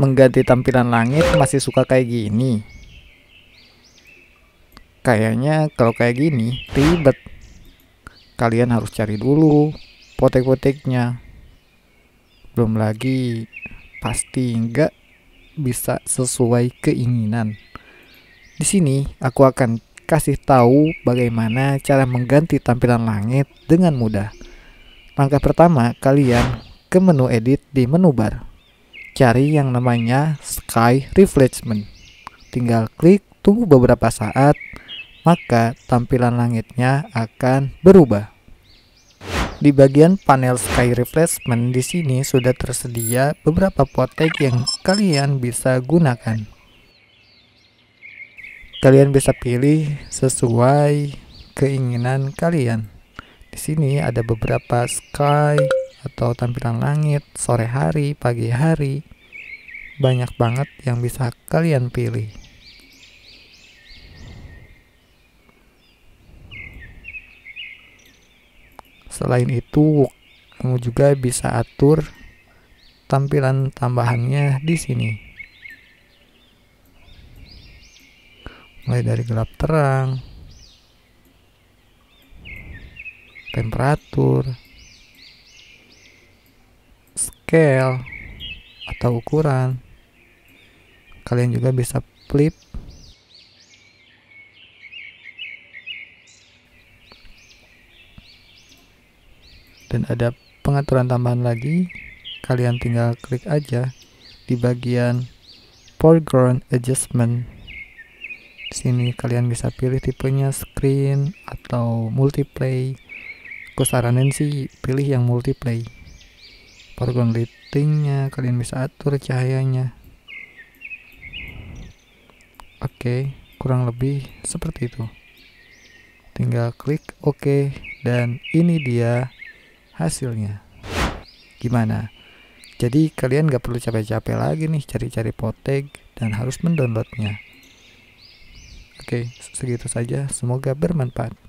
Mengganti tampilan langit masih suka kayak gini. Kayaknya kalau kayak gini ribet. Kalian harus cari dulu potek-poteknya. Belum lagi pasti nggak bisa sesuai keinginan. Di sini aku akan kasih tahu bagaimana cara mengganti tampilan langit dengan mudah. Langkah pertama, kalian ke menu edit di menu bar. Cari yang namanya Sky Reflection. Tinggal klik, tunggu beberapa saat, maka tampilan langitnya akan berubah. Di bagian panel sky reflection di sini sudah tersedia beberapa potek yang kalian bisa gunakan. Kalian bisa pilih sesuai keinginan kalian. Di sini ada beberapa sky atau tampilan langit, sore hari, pagi hari. Banyak banget yang bisa kalian pilih. Selain itu, kamu juga bisa atur tampilan tambahannya di sini. mulai dari gelap terang, temperatur, scale atau ukuran. Kalian juga bisa flip dan ada pengaturan tambahan lagi. Kalian tinggal klik aja di bagian foreground adjustment sini kalian bisa pilih tipenya screen atau multiplay aku sih pilih yang multiplay program lightingnya kalian bisa atur cahayanya oke kurang lebih seperti itu tinggal klik Oke dan ini dia hasilnya gimana jadi kalian gak perlu capek-capek lagi nih cari-cari potek dan harus mendownloadnya Oke, segitu saja. Semoga bermanfaat.